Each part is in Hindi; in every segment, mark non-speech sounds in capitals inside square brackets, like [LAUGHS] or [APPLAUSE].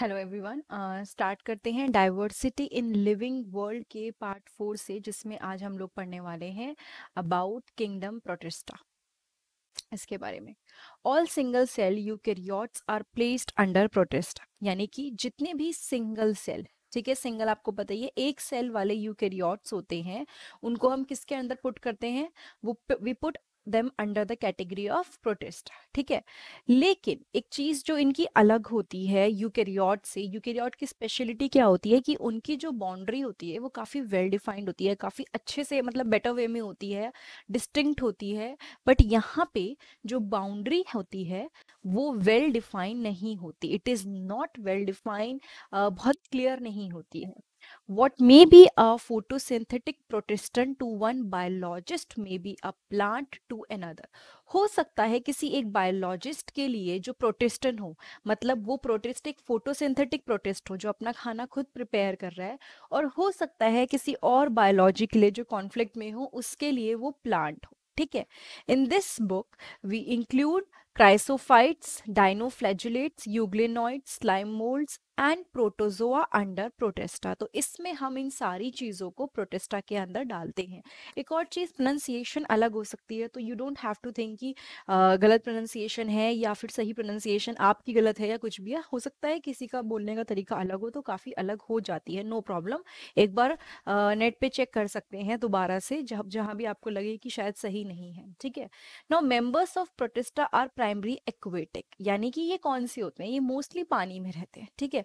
हेलो एवरीवन स्टार्ट करते हैं डाइवर्सिटी इन लिविंग वर्ल्ड के पार्ट फोर से जिसमें आज हम लोग पढ़ने वाले हैं अबाउट किंगडम प्रोटेस्टा इसके बारे में all single cell eukaryotes are placed under Protista यानी कि जितने भी सिंगल सेल ठीक है सिंगल आपको बताइए एक सेल वाले यू होते हैं उनको हम किसके अंदर पुट करते हैं वो we put them under the category of protist ठीक है लेकिन एक चीज जो इनकी अलग होती है यूकेरियॉट से यूकेरियॉट की स्पेशलिटी क्या होती है कि उनकी जो बाउंड्री होती है वो काफ़ी वेल well डिफाइंड होती है काफ़ी अच्छे से मतलब बेटर वे में होती है डिस्टिंक्ट होती है बट यहाँ पे जो बाउंड्री होती है वो वेल well डिफाइंड नहीं होती it is not well defined बहुत क्लियर नहीं होती है What may be a photosynthetic protestant to one biologist may be a plant to another. हो सकता है किसी एक बायोलॉजिस्ट के लिए जो प्रोटेस्टेंट हो मतलब वो प्रोटेस्ट एक फोटोसिंथेटिक प्रोटेस्ट हो जो अपना खाना खुद प्रिपेयर कर रहा है और हो सकता है किसी और बायोलॉजी के लिए जो कॉन्फ्लिक्ट में हो उसके लिए वो प्लांट हो ठीक है in this book we include chrysophytes dinoflagellates euglenoids slime moulds and protozoa under Protista तो इसमें हम इन सारी चीज़ों को प्रोटेस्टा के अंदर डालते हैं एक और चीज़ प्रोनाउंसिएशन अलग हो सकती है तो you don't have to think कि गलत प्रोनाउंसिएशन है या फिर सही प्रोनाउंसिएशन आपकी गलत है या कुछ भी है हो सकता है किसी का बोलने का तरीका अलग हो तो काफ़ी अलग हो जाती है नो no प्रॉब्लम एक बार नेट uh, पे चेक कर सकते हैं दोबारा से जब जहाँ भी आपको लगे कि शायद सही नहीं है ठीक है now members of protista are primary aquatic यानी कि ये कौन से होते हैं ये मोस्टली पानी में रहते हैं ठीक है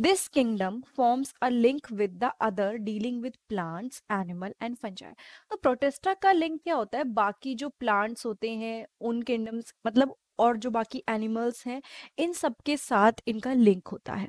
this kingdom forms a link with the other dealing with plants animal and fungi तो प्रोटेस्टा का लिंक क्या होता है बाकी जो प्लांट्स होते हैं उन किंगडम्स मतलब और जो बाकी एनिमल्स हैं इन सब के साथ इनका लिंक होता है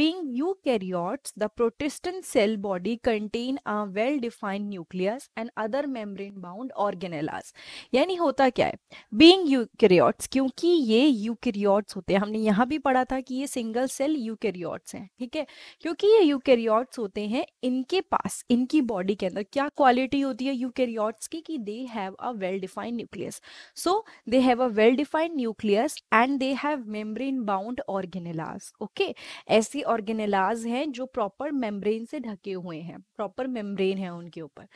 being eukaryotes the protestant cell body contain a well defined nucleus and other membrane bound organelles यानी होता क्या है बींग यू क्योंकि ये यू होते हैं हमने यहाँ भी पढ़ा था कि ये सिंगल सेल यू यूकैरियोट्स हैं ठीक है क्योंकि ये यूकैरियोट्स होते हैं इनके पास इनकी बॉडी के अंदर क्या क्वालिटी होती है यूकैरियोट्स की कि they have a well defined nucleus so they have a well defined nucleus and they have membrane bound organelles okay ऐसी ऑर्गेनेलाज हैं जो प्रॉपर मेम्ब्रेन से ढके हुए हैं प्रॉपर मेम्ब्रेन है उनके ऊपर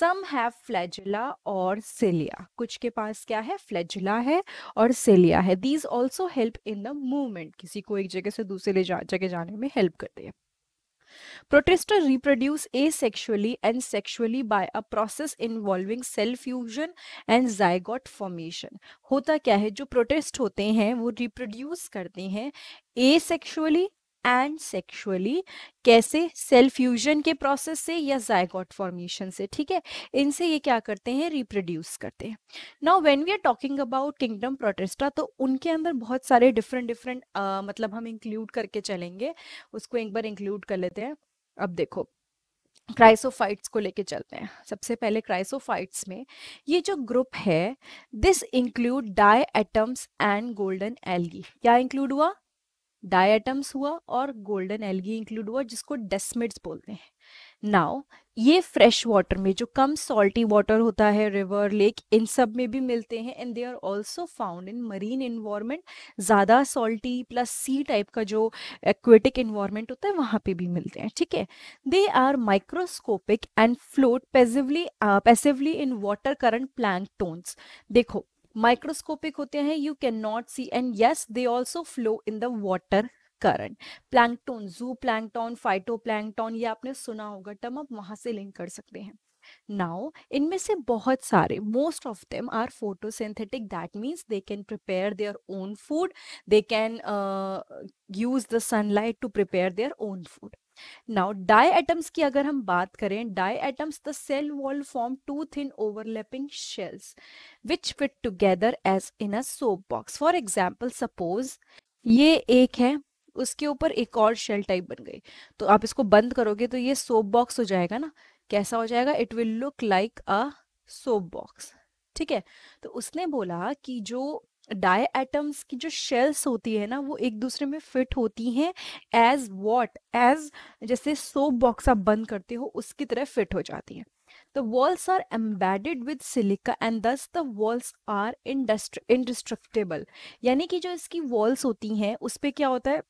सम हैव फ्लैजिला और सेलिया कुछ के पास क्या है फ्लैजिला है और सेलिया है these also help in the movement किसी को एक जगह से दूसरे जगह जाने में में हेल्प करते हैं protists reproduce asexually and sexually by a process involving cell fusion and zygote formation होता क्या है जो प्रोटेस्ट होते हैं वो रिप्रोड्यूस करते हैं ए सेक्शुअली एंड सेक्शुअली कैसे सेल फ्यूजन के प्रोसेस से या जायगॉट फॉर्मेशन से ठीक है इनसे ये क्या करते हैं रिप्रोड्यूस करते हैं now when we are talking about kingdom protista तो उनके अंदर बहुत सारे डिफरेंट डिफरेंट uh, मतलब हम इंक्लूड करके चलेंगे उसको एक बार इंक्लूड कर लेते हैं अब देखो क्राइसोफाइट्स को लेके चलते हैं सबसे पहले क्राइसोफाइट्स में ये जो ग्रुप है this include diatoms and golden algae क्या इंक्लूड हुआ डायटम्स हुआ और गोल्डन एल्गी इंक्लूड हुआ जिसको डेस्मिट्स बोलते हैं नाउ ये फ्रेश वाटर में जो कम सॉल्टी वाटर होता है रिवर लेक इन सब में भी मिलते हैं and they are also found in marine environment ज़्यादा सॉल्टी प्लस सी टाइप का जो एक्वेटिक इन्वायरमेंट होता है वहाँ पे भी मिलते हैं ठीक है they are microscopic and float passively passively in water current plank देखो माइक्रोस्कोपिक होते हैं you can not see and yes they also flow in the water current plankton zooplankton phytoplankton ये आपने सुना होगा टर्म आप वहां से लिंक कर सकते हैं नाउ इनमें से बहुत सारे most of them are photosynthetic that means they can prepare their own food they can use the sunlight to prepare their own food now diatoms की अगर हम बात करें diatoms the cell wall form two thin overlapping shells which fit together as in a soap box for example suppose ये एक है उसके ऊपर एक और शेल टाइप बन गई तो आप इसको बंद करोगे तो ये सोप बॉक्स हो जाएगा ना कैसा हो जाएगा it will look like a soap box ठीक है तो उसने बोला कि जो डाय एटम्स की जो शेल्स होती है ना वो एक दूसरे में फिट होती हैं एज वॉट एज जैसे सोप बॉक्स आप बंद करते हो उसकी तरह फिट हो जाती हैं walls are embedded with silica and thus the walls are are indestructible यानी कि जो इसकी वॉल्स होती हैं उस पर क्या होता है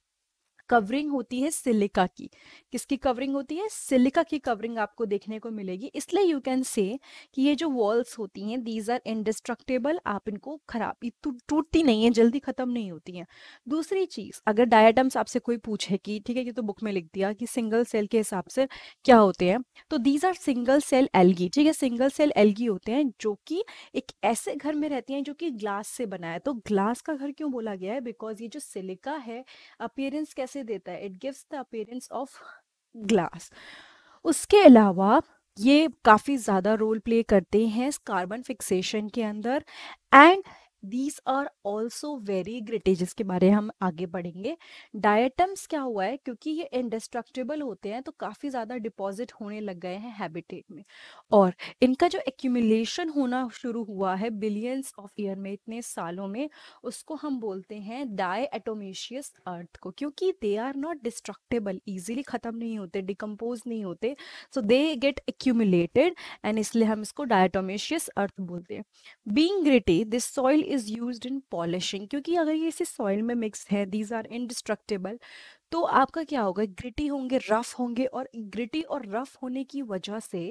कवरिंग होती है सिलिका की किसकी कवरिंग होती है सिलिका की कवरिंग आपको देखने को मिलेगी इसलिए यू कैन से कि ये जो वॉल्स होती हैं दीज आर इंडिस्ट्रक्टेबल आप इनको खराब तो टूटती नहीं है जल्दी खत्म नहीं होती हैं दूसरी चीज अगर डायटम्स आपसे कोई पूछे कि ठीक है ये तो बुक में लिख दिया कि सिंगल सेल के हिसाब से क्या होते हैं तो these are single cell algae ठीक है सिंगल सेल एलगी होते हैं जो कि एक ऐसे घर में रहती हैं जो कि ग्लास से बना है तो ग्लास का घर क्यों बोला गया है बिकॉज ये जो सिलिका है अपियरेंस कैसे कैसे देता है it gives the appearance of glass उसके अलावा ये काफ़ी ज़्यादा रोल प्ले करते हैं कार्बन फिक्सेशन के अंदर and these are also very ग्रिटेजेस के बारे में हम आगे बढ़ेंगे डायटम्स क्या हुआ है क्योंकि ये इंडेस्ट्रक्टेबल होते हैं तो काफ़ी ज़्यादा डिपॉजिट होने लग गए हैं हैबिटेट में और इनका जो एक्यूमिलेशन होना शुरू हुआ है बिलियंस ऑफ ईयर में इतने सालों में उसको हम बोलते हैं डाय एटोमेशियस अर्थ को क्योंकि they are not destructible easily ख़त्म नहीं होते डिकम्पोज नहीं होते so they get accumulated and इसलिए हम इसको डायटोमेशियस अर्थ बोलते हैं being gritty this soil is is use in polishing क्योंकि अगर ये इसी सॉइल में मिक्स है दीज आर इनडिस्ट्रक्टेबल तो आपका क्या होगा ग्रिटी होंगे रफ़ होंगे और ग्रिटी और रफ़ होने की वजह से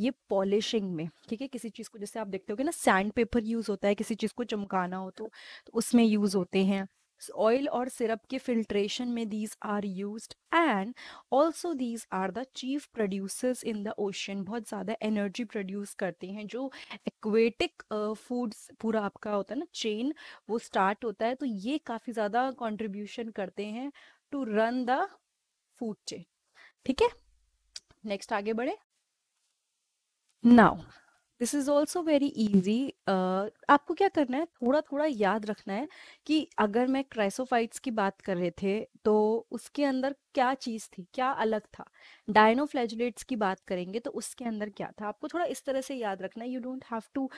ये पॉलिशिंग में ठीक है किसी चीज़ को जैसे आप देखते हो ना सैंड पेपर यूज़ होता है किसी चीज़ को चमकाना हो तो, तो उसमें यूज़ होते हैं ऑयल और सिरप के फिल्ट्रेशन में these are use and also these are the chief producers in the ocean बहुत ज़्यादा एनर्जी प्रोड्यूस करते हैं जो एक्वेटिक फूड्स पूरा आपका होता है ना चेन वो स्टार्ट होता है तो ये काफ़ी ज़्यादा कॉन्ट्रीब्यूशन करते हैं to run the food chain ठीक है नेक्स्ट आगे बढ़े now this is also very easy आपको क्या करना है थोड़ा थोड़ा याद रखना है कि अगर मैं क्राइसोफाइट्स की बात कर रहे थे तो उसके अंदर क्या चीज थी क्या अलग था डायनोफ्लैजुलेट्स की बात करेंगे तो उसके अंदर क्या था आपको थोड़ा इस तरह से याद रखना है you don't have to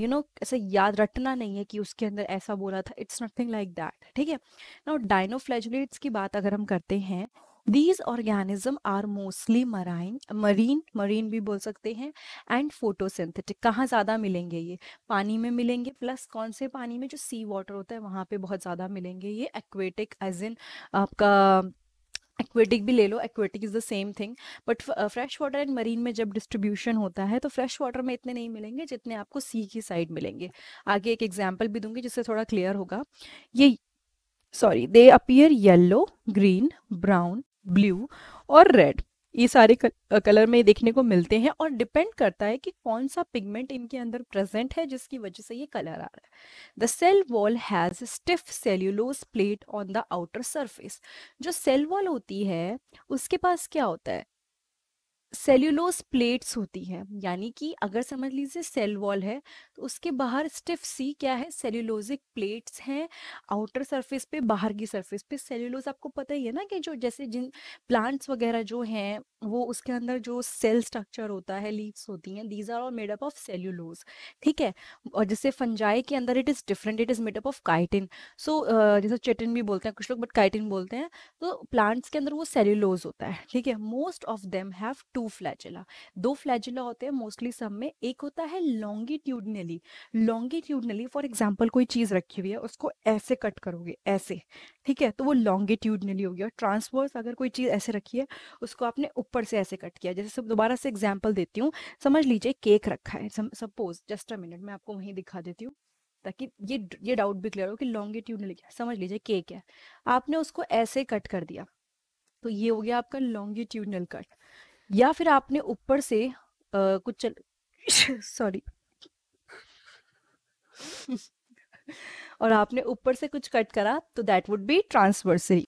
you know ऐसे याद रटना नहीं है कि उसके अंदर ऐसा बोला था इट्स नथिंग लाइक दैट ठीक है ना डायनोफ्लैजुलेट्स की बात अगर हम करते हैं these organism are mostly marine marine marine भी बोल सकते हैं एंड फोटोसिंथेटिक कहाँ ज़्यादा मिलेंगे ये पानी में मिलेंगे प्लस कौन से पानी में जो सी वाटर होता है वहाँ पे बहुत ज़्यादा मिलेंगे ये एक्वेटिक एज इन आपका एक्वेटिक भी ले लो aquatic is the same thing but fresh water and marine में जब डिस्ट्रीब्यूशन होता है तो फ्रेश वाटर में इतने नहीं मिलेंगे जितने आपको सी की साइड मिलेंगे आगे एक एग्जाम्पल भी दूंगी जिससे थोड़ा क्लियर होगा ये sorry they appear yellow green brown blue और रेड ये सारे कलर में देखने को मिलते हैं और डिपेंड करता है कि कौन सा पिगमेंट इनके अंदर प्रेजेंट है जिसकी वजह से ये कलर आ रहा है the cell wall has stiff cellulose plate on the outer surface जो सेल वॉल होती है उसके पास क्या होता है सेल्यूलोस प्लेट्स होती हैं यानी कि अगर समझ लीजिए सेल वॉल है तो उसके बाहर स्टिफ सी क्या है सेल्यूलोजिक प्लेट्स हैं आउटर सरफेस पे बाहर की सरफेस पे सेल्यूलोस आपको पता ही है ना कि जो जैसे जिन प्लांट्स वगैरह जो हैं वो उसके अंदर जो सेल स्ट्रक्चर होता है लीव्स होती हैं these are all made up of cellulose ठीक है और जैसे फंजाई के अंदर it is different it is made up of chitin so जैसे चेटिन भी बोलते हैं कुछ लोग बट काइटिन बोलते हैं तो प्लांट्स के अंदर वो सेल्यूलोज होता है ठीक है most of them have two two flagella दो फ्लैजिला होते हैं मोस्टली सब में एक होता है लॉन्गिट्यूडनली लॉन्गिट्यूडनली फॉर एग्जाम्पल कोई चीज़ रखी हुई है उसको ऐसे कट करोगे ऐसे ठीक है तो वो लॉन्गिट्यूडनली होगी और ट्रांसवर्स अगर कोई चीज़ ऐसे रखी है उसको आपने ऊपर से ऐसे कट किया जैसे दोबारा से एग्जाम्पल देती हूँ समझ लीजिए केक रखा है सपोज जस्ट अ मिनट मैं आपको वहीं दिखा देती हूँ ताकि ये ये डाउट भी क्लियर हो कि लॉन्गिट्यूडनली क्या समझ लीजिए केक है आपने उसको ऐसे कट कर दिया तो ये हो गया आपका लॉन्गिट्यूडनल कट या फिर आपने ऊपर से आ, कुछ चल [LAUGHS] सॉरी [LAUGHS] और आपने ऊपर से कुछ कट करा तो that would be transverse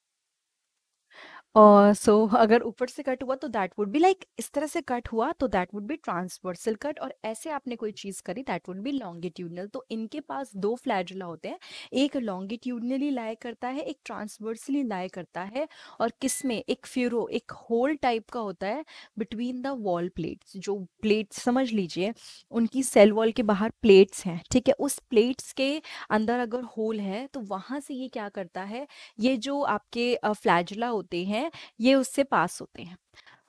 so अगर ऊपर से कट हुआ तो दैट वुड बी लाइक इस तरह से कट हुआ तो that would be transversal cut और ऐसे आपने कोई चीज करी दैट वुड बी लॉन्गिट्यूडनल तो इनके पास दो फ्लैजुला होते हैं एक लॉन्गिट्यूडनली लाए करता है एक ट्रांसवर्सली लाए करता है और किस में एक फ्यूरो एक होल टाइप का होता है बिटवीन द वॉल प्लेट्स जो प्लेट्स समझ लीजिए उनकी सेल वॉल के बाहर प्लेट्स हैं ठीक है उस प्लेट्स के अंदर अगर होल है तो वहां से ये क्या करता है ये जो आपके फ्लैजुला होते हैं हैं ये उससे पास होते हैं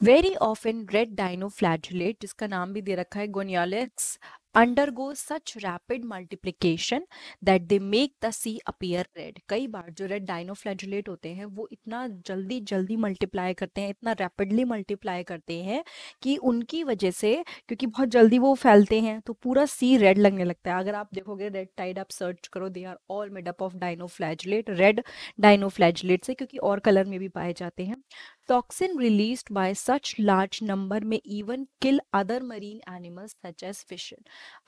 very of an red dinoflagellate जिसका नाम भी दे रखा है गोनियोलिक्स undergo such rapid multiplication that they make the sea appear red कई बार जो रेड डायनोफ्लैजुलेट होते हैं वो इतना जल्दी जल्दी मल्टीप्लाई करते हैं इतना रैपिडली मल्टीप्लाई करते हैं कि उनकी वजह से क्योंकि बहुत जल्दी वो फैलते हैं तो पूरा सी रेड लगने लगता है अगर आप देखोगे रेड टाइड आप सर्च करो they are all made up of dinoflagellate red dinoflagellate से क्योंकि और कलर में भी पाए जाते हैं toxin release by such large number में even kill other marine animals such as fish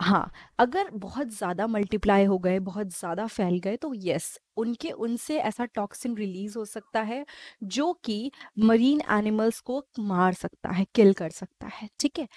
हाँ अगर बहुत ज़्यादा मल्टीप्लाई हो गए बहुत ज़्यादा फैल गए तो यस उनके उनसे ऐसा टॉक्सिन रिलीज हो सकता है जो कि मरीन एनिमल्स को मार सकता है किल कर सकता है ठीक है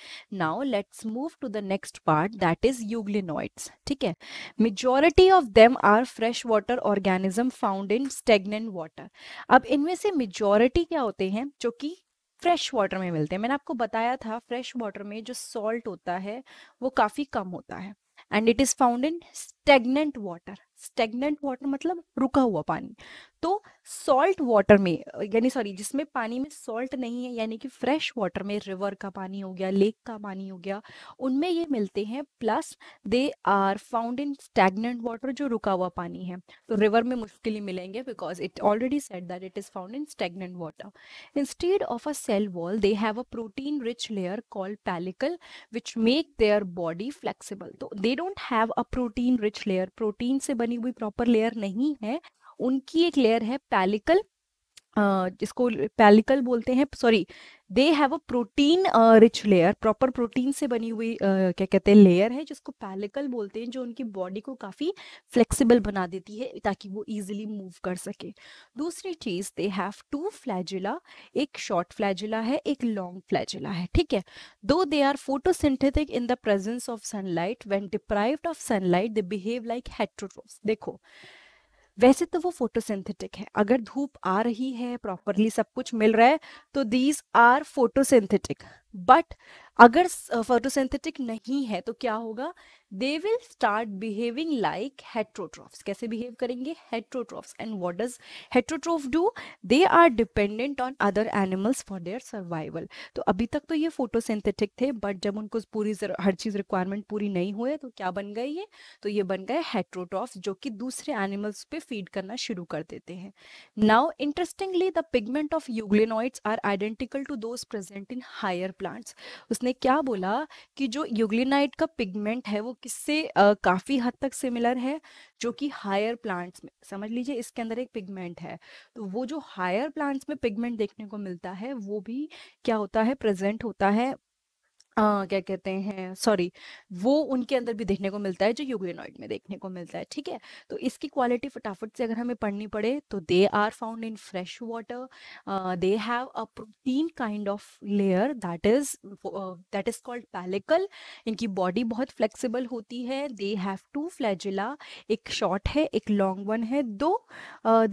now let's move to the next part that is euglenoids ठीक है majority of them are fresh water organism found in stagnant water अब इनमें से मेजोरिटी क्या होते हैं जो कि फ्रेश वाटर में मिलते हैं मैंने आपको बताया था फ्रेश वाटर में जो सॉल्ट होता है वो काफ़ी कम होता है and it is found in stagnant water stagnant water मतलब रुका हुआ पानी तो सॉल्ट वाटर में यानी सॉरी जिसमें पानी में सॉल्ट नहीं है यानी कि फ्रेश वाटर में रिवर का पानी हो गया लेक का पानी हो गया उनमें ये मिलते हैं plus they are found in stagnant water जो रुका हुआ पानी है तो रिवर में मुश्किल ही मिलेंगे because it already set that it is found in stagnant water instead of a cell wall they have a protein rich layer call pellicle which make their body flexible तो they don't have a protein rich layer protein से बनी बनी हुई प्रॉपर लेयर नहीं है उनकी एक लेयर है पैलिकल जिसको पैलिकल बोलते हैं sorry they have a protein rich layer proper protein से बनी हुई uh, क्या कहते हैं लेयर है जिसको पैलिकल बोलते हैं जो उनकी बॉडी को काफ़ी फ्लेक्सिबल बना देती है ताकि वो इजीली मूव कर सके दूसरी चीज़ दे हैव टू फ्लैजिला एक शॉर्ट फ्लैजिला है एक लॉन्ग फ्लैजिला है ठीक है though they are photosynthetic in the presence of sunlight when deprived of sunlight they behave like heterotrophs देखो वैसे तो वो फोटोसिंथेटिक है अगर धूप आ रही है प्रॉपरली सब कुछ मिल रहा है तो दीज आर फोटोसिंथेटिक बट अगर फोटोसिंथेटिक नहीं है तो क्या होगा they will start behaving like heterotrophs कैसे बिहेव करेंगे heterotrophs and what does heterotroph do they are dependent on other animals for their survival तो अभी तक तो ये फोटोसिंथेटिक थे बट जब उनको पूरी हर चीज़ रिक्वायरमेंट पूरी नहीं हुए तो क्या बन गए ये तो ये बन गए हेट्रोट्रॉफ्स जो कि दूसरे एनिमल्स पे फीड करना शुरू कर देते हैं now interestingly the pigment of euglenoids are identical to those present in higher plants उसने उसने क्या बोला कि जो युगलिनाइट का पिगमेंट है वो किससे काफ़ी हद तक सिमिलर है जो कि हायर प्लांट्स में समझ लीजिए इसके अंदर एक पिगमेंट है तो वो जो हायर प्लांट्स में पिगमेंट देखने को मिलता है वो भी क्या होता है प्रेजेंट होता है आ, हाँ, क्या कहते हैं सॉरी वो उनके अंदर भी देखने को मिलता है जो यूग्लेनॉइड में देखने को मिलता है ठीक है तो इसकी क्वालिटी फटाफट से अगर हमें पढ़नी पड़े तो they are found in fresh water they have a protein kind of layer that is that is called pellicle इनकी बॉडी बहुत फ्लेक्सिबल होती है दे हैव टू फ्लैजिला एक शॉर्ट है एक लॉन्ग वन है though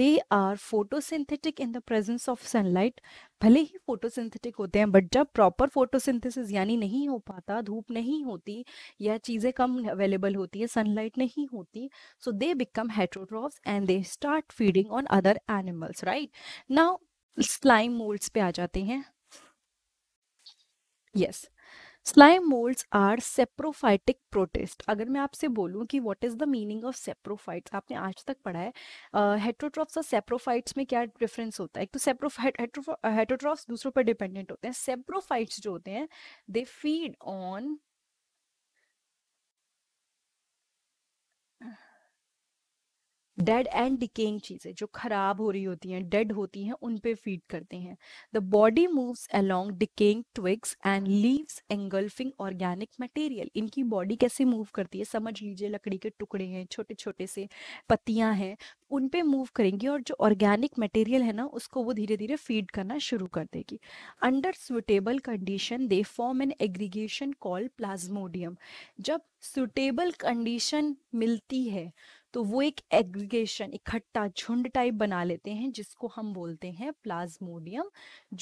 they are photosynthetic in the presence of sunlight भले ही फोटोसिंथेटिक होते हैं बट जब प्रॉपर फोटोसिंथेसिस यानी नहीं हो पाता धूप नहीं होती या चीज़ें कम अवेलेबल होती है सनलाइट नहीं होती so they become heterotrophs and they start feeding on other animals right now slime moulds पे आ जाते हैं yes yes. Slime moulds are saprophytic protist अगर मैं आपसे बोलूं कि what is the meaning of saprophytes आपने आज तक पढ़ा है हेट्रोट्रॉप्स और सेप्रोफाइट्स में क्या डिफरेंस होता है एक तो सेप्रोफाइट हेट्रोट्रॉप्स दूसरों पर डिपेंडेंट होते हैं सेप्रोफाइट्स जो होते हैं they feed on dead and decaying चीज़ें जो खराब हो रही होती हैं डेड होती हैं उन पे फीड करते हैं the body moves along decaying twigs and leaves engulfing organic material इनकी बॉडी कैसे मूव करती है समझ लीजिए लकड़ी के टुकड़े हैं छोटे छोटे से पत्तियां हैं उन पे मूव करेंगी और जो ऑर्गेनिक मटेरियल है ना उसको वो धीरे धीरे फीड करना शुरू कर देगी under suitable condition they form an aggregation call plasmodium जब सुटेबल कंडीशन मिलती है तो वो एक एग्रीगेशन इकट्ठा झुंड टाइप बना लेते हैं जिसको हम बोलते हैं प्लाज्मोडियम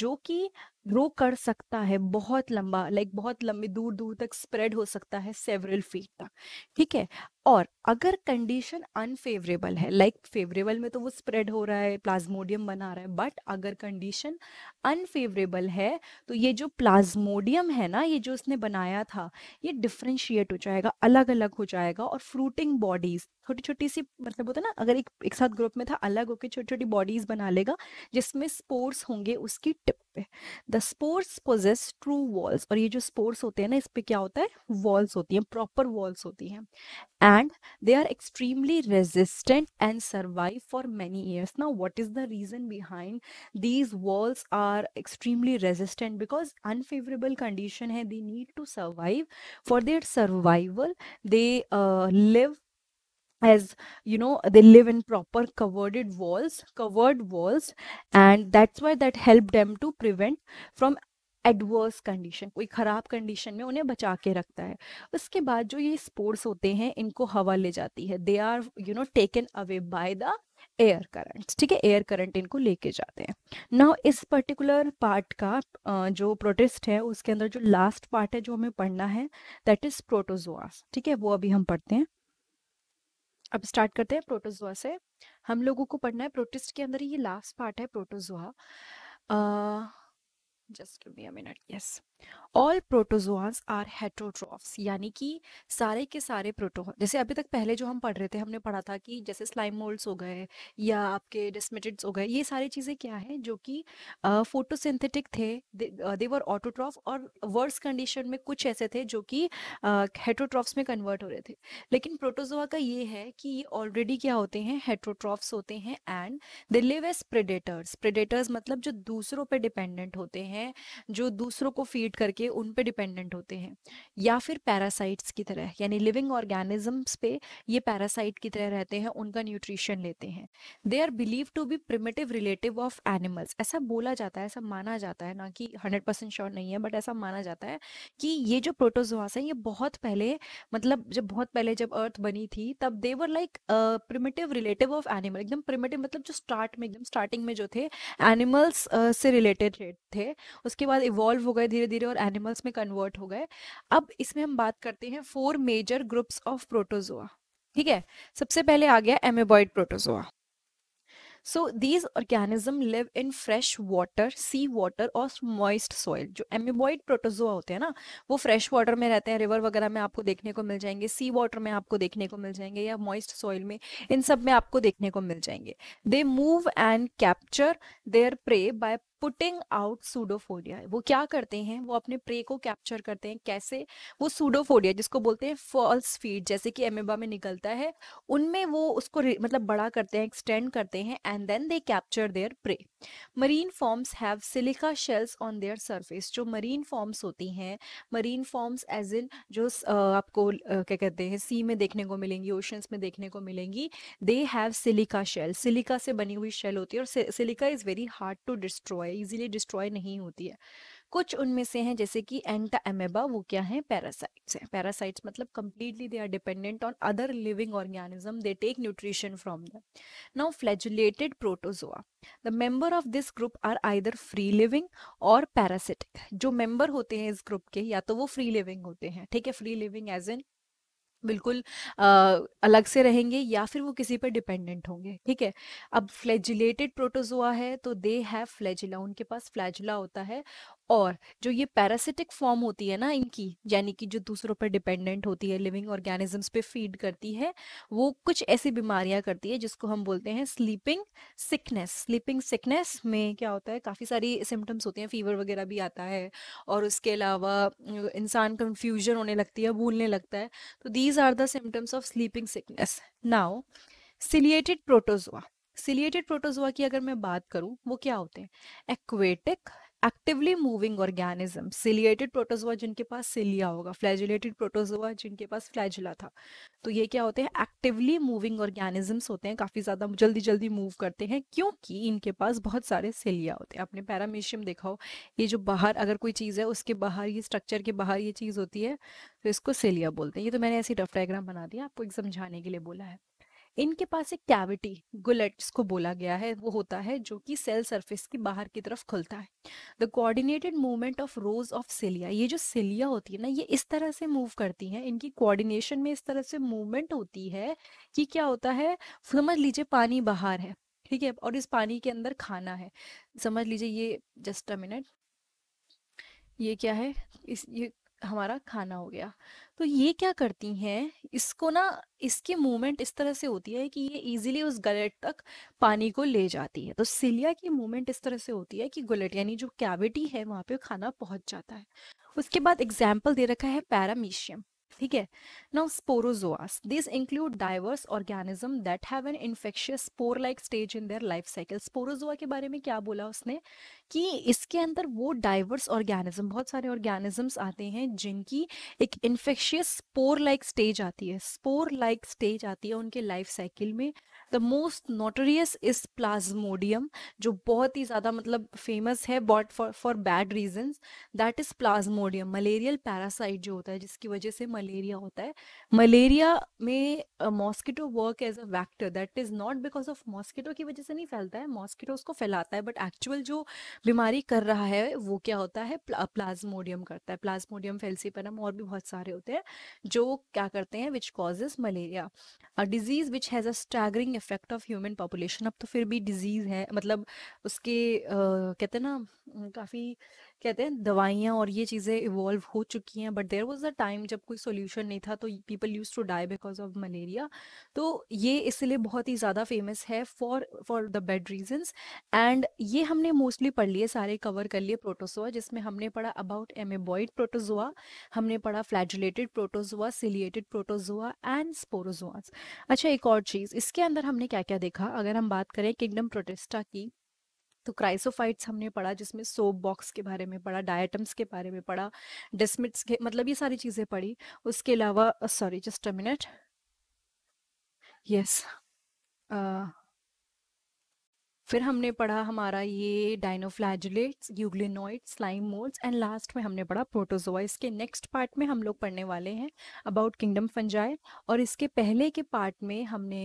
जो कि ग्रो कर सकता है बहुत लंबा लाइक बहुत लंबी दूर दूर तक स्प्रेड हो सकता है सेवरल फीट तक ठीक है और अगर कंडीशन अनफेवरेबल है लाइक like फेवरेबल में तो वो स्प्रेड हो रहा है प्लाज्मोडियम बना रहा है बट अगर कंडीशन अनफेवरेबल है तो ये जो प्लाज्मोडियम है ना ये जो उसने बनाया था ये डिफ्रेंशिएट हो जाएगा अलग अलग हो जाएगा और फ्रूटिंग बॉडीज छोटी छोटी सी मतलब होता है ना अगर एक एक साथ ग्रुप में था अलग होकर छोटी छोटी बॉडीज बना लेगा जिसमें स्पोर्स होंगे उसकी टिप पे the spores possess true walls और ये जो स्पोर्स होते हैं ना इस पे क्या होता है वॉल्स होती हैं प्रॉपर वॉल्स होती हैं and they are extremely resistant and survive for many years ना what is the reason behind these walls are extremely resistant because unfavourable condition है they need to survive for their survival they live as you know they live in proper covered walls covered walls and that's why that helped them to prevent from adverse condition कोई ख़राब कंडीशन में उन्हें बचा के रखता है उसके बाद जो ये स्पोर्ट्स होते हैं इनको हवा ले जाती है they are you know taken away by the air current ठीक है एयर करंट इनको लेके जाते हैं नाउ इस पर्टिकुलर पार्ट का जो प्रोटेस्ट है उसके अंदर जो लास्ट पार्ट है जो हमें पढ़ना है दैट इज़ प्रोटोजोआस ठीक है वो अभी हम पढ़ते हैं अब स्टार्ट करते हैं प्रोटोजोआ से हम लोगों को पढ़ना है प्रोटिस्ट के अंदर ये लास्ट पार्ट है protozoa just give me a minute yes all protozoas are heterotrophs यानी कि सारे के सारे प्रोटो जैसे अभी तक पहले जो हम पढ़ रहे थे हमने पढ़ा था कि जैसे स्लाइम मोल्ड्स हो गए या आपके डिस्मेटिड्स हो गए ये सारी चीज़ें क्या हैं जो कि फोटोसिंथेटिक uh, थे देवर ऑटोट्रॉफ और वर्स कंडीशन में कुछ ऐसे थे जो कि हेट्रोट्रॉफ्स uh, में कन्वर्ट हो रहे थे लेकिन प्रोटोजोआ का ये है कि ये ऑलरेडी क्या होते हैं हेट्रोट्रॉफ्स होते हैं and they live as predators predators मतलब जो दूसरों पर डिपेंडेंट होते हैं जो दूसरों को फीड फीड करके उन पे डिपेंडेंट होते हैं या फिर पैरासाइट्स की तरह यानी लिविंग ऑर्गेनिजम्स पे ये पैरासाइट की तरह रहते हैं उनका न्यूट्रिशन लेते हैं they are believe to be primitive relative of animals ऐसा बोला जाता है ऐसा माना जाता है ना कि हंड्रेड परसेंट श्योर नहीं है बट ऐसा माना जाता है कि ये जो प्रोटोजोआस हैं ये बहुत पहले मतलब जब बहुत पहले जब अर्थ बनी थी तब they were like primitive relative of animal एकदम प्रिमेटिव मतलब जो स्टार्ट में एकदम स्टार्टिंग में जो थे एनिमल्स uh, से रिलेटेड थे उसके बाद इवॉल्व हो गए धीरे धीरे धीरे और एनिमल्स में कन्वर्ट हो गए अब इसमें हम बात करते हैं four major groups of protozoa ठीक है सबसे पहले आ गया amoeboid protozoa so these organism live in fresh water sea water और मॉइस्ट सॉइल जो एमिबॉइड प्रोटोजोआ होते हैं ना वो फ्रेश वाटर में रहते हैं रिवर वगैरह में आपको देखने को मिल जाएंगे सी वाटर में आपको देखने को मिल जाएंगे या मॉइस्ट सॉइल में इन सब में आपको देखने को मिल जाएंगे they move and capture their prey by putting out pseudopodia वो क्या करते हैं वो अपने प्रे को कैप्चर करते हैं कैसे वो सूडोफोडिया जिसको बोलते हैं फॉल्स फीड जैसे कि एमेबा में निकलता है उनमें वो उसको मतलब बड़ा करते हैं एक्सटेंड करते हैं and then they capture their prey marine forms have silica shells on their surface जो मरीन फॉर्म्स होती हैं मरीन फॉर्म्स एज इन जो आपको क्या कहते हैं सी में देखने को मिलेंगी ओशंस में देखने को मिलेंगी they have silica shell silica से बनी हुई शेल होती है और silica is very hard to destroy है इजीली डिस्ट्रॉय नहीं होती है कुछ उनमें से हैं जैसे कि एंटा एमेबा वो क्या है पैरासाइट्स हैं पैरासाइट्स मतलब completely they are dependent on other living organism they take nutrition from the now flagellated protozoa the member of this group are either free living और पैरासिटिक जो मेंबर होते हैं इस ग्रुप के या तो वो फ्री लिविंग होते हैं ठीक है फ्री लिविंग एज एन बिल्कुल आ, अलग से रहेंगे या फिर वो किसी पर डिपेंडेंट होंगे ठीक है अब फ्लैजिलेटेड प्रोटोजोआ है तो दे हैव फ्लैजिला उनके पास फ्लैजिला होता है और जो ये पैरासिटिक फॉर्म होती है ना इनकी यानी कि जो दूसरों पर डिपेंडेंट होती है लिविंग ऑर्गेनिजम्स पे फीड करती है वो कुछ ऐसी बीमारियां करती है जिसको हम बोलते हैं स्लीपिंग सिकनेस स्लीपिंग सिकनेस में क्या होता है काफ़ी सारी सिम्टम्स होते हैं फीवर वगैरह भी आता है और उसके अलावा इंसान कन्फ्यूजन होने लगती है भूलने लगता है तो these are the symptoms of sleeping sickness now ciliated protozoa ciliated protozoa की अगर मैं बात करूं वो क्या होते हैं aquatic actively moving organism ciliated protozoa जिनके पास सिलिया होगा फ्लैजुलेटेड प्रोटोजोआ जिनके पास फ्लैजुला था तो ये क्या होते हैं एक्टिवली मूविंग ऑर्गेनिजम्स होते हैं काफ़ी ज़्यादा जल्दी जल्दी मूव करते हैं क्योंकि इनके पास बहुत सारे सिलिया होते हैं आपने पैरामीशियम देखा हो ये जो बाहर अगर कोई चीज़ है उसके बाहर ये स्ट्रक्चर के बाहर ये चीज़ होती है तो इसको सिलिया बोलते हैं ये तो मैंने ऐसी रफ डायग्राम बना दिया आपको एक समझाने के लिए बोला है इनके पास एक कैविटी गुलेट को बोला गया है वो होता है जो कि सेल सरफेस की बाहर की तरफ खुलता है the coordinated movement of rows of cilia ये जो सिलिया होती है ना ये इस तरह से मूव करती हैं इनकी कोऑर्डिनेशन में इस तरह से मूवमेंट होती है कि क्या होता है समझ लीजिए पानी बाहर है ठीक है और इस पानी के अंदर खाना है समझ लीजिए ये जस्ट अ मिनट ये क्या है इस ये हमारा खाना हो गया तो ये क्या करती हैं इसको ना इसकी मूवमेंट इस तरह से होती है कि ये इजीली उस गलेट तक पानी को ले जाती है तो सिलिया की मूवमेंट इस तरह से होती है कि गुलेट यानी जो कैविटी है वहाँ पे खाना पहुँच जाता है उसके बाद एग्जाम्पल दे रखा है पैरामीशियम ठीक है now sporozoans this include diverse organism that have an infectious spore like stage in their life cycle sporozoa के बारे में क्या बोला उसने कि इसके अंदर वो डाइवर्स ऑर्गेनिज्म बहुत सारे ऑर्गेनिजम्स आते हैं जिनकी एक इन्फेक्शियस स्पोर लाइक स्टेज आती है स्पोर लाइक स्टेज आती है उनके लाइफ साइकिल में the most notorious is plasmodium जो बहुत ही ज़्यादा मतलब फेमस है but for for bad reason that is plasmodium malarial parasite जो होता है जिसकी वजह से मलेरिया होता है मलेरिया में mosquito work as a vector that is not because of mosquito की वजह से नहीं फैलता है मॉस्किटो उसको फैलाता है बट एक्चुअल जो बीमारी कर रहा है वो क्या होता है प्लाज्मोडियम करता है प्लाज्मोडियम फेल्सीपेरम और भी बहुत सारे होते हैं जो क्या करते हैं which causes malaria a disease which has a staggering effect of human population अब तो फिर भी डिजीज है मतलब उसके uh, कहते हैं ना काफ़ी कहते हैं दवाइयाँ और ये चीज़ें इवॉल्व हो चुकी हैं but there was a time जब कोई सोल्यूशन नहीं था तो people use to die because of malaria तो ये इसलिए बहुत ही ज़्यादा फेमस है for for the bad reasons and ये हमने मोस्टली पढ़ लिए सारे कवर कर लिए प्रोटोजोआ जिसमें हमने पढ़ा अबाउट एमेबॉइड प्रोटोजोआ हमने पढ़ा flagellated protozoa ciliated protozoa and sporozoa अच्छा एक और चीज़ इसके अंदर हमने क्या क्या देखा अगर हम बात करें किंगडम प्रोटेस्टा की तो क्राइसोफाइट्स हमने पढ़ा जिसमें सोप बॉक्स के बारे में पढ़ा डायटम्स के बारे में पढ़ा डिस्मिट्स के मतलब ये सारी चीज़ें पढ़ी उसके अलावा sorry just a minute yes फिर हमने पढ़ा हमारा ये dinoflagellates euglenoid slime moulds and last में हमने पढ़ा प्रोटोजोआ इसके नेक्स्ट पार्ट में हम लोग पढ़ने वाले हैं अबाउट किंगडम फंजाई और इसके पहले के पार्ट में हमने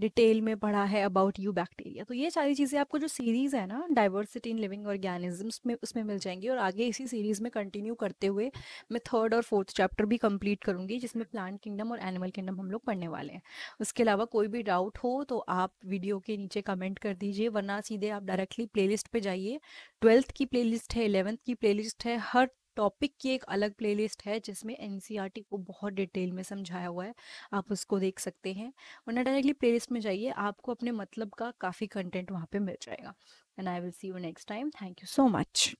डिटेल में पढ़ा है अबाउट यू बैक्टीरिया तो ये सारी चीज़ें आपको जो सीरीज़ है ना डाइवर्सिटी इन लिविंग ऑर्गेनिजम्स में उसमें मिल जाएंगी और आगे इसी सीरीज़ में कंटिन्यू करते हुए मैं थर्ड और फोर्थ चैप्टर भी कंप्लीट करूँगी जिसमें प्लांट किंगडम और एनिमल किंगडम हम लोग पढ़ने वाले हैं उसके अलावा कोई भी डाउट हो तो आप वीडियो के नीचे कमेंट कर दीजिए वरना सीधे आप डायरेक्टली प्ले पे जाइए ट्वेल्थ की प्ले है इलेवंथ की प्ले है हर टॉपिक की एक अलग प्लेलिस्ट है जिसमें एन को बहुत डिटेल में समझाया हुआ है आप उसको देख सकते हैं वरना डायरेक्टली प्लेलिस्ट में जाइए आपको अपने मतलब का काफ़ी कंटेंट वहाँ पर मिल जाएगा and I will see you next time thank you so much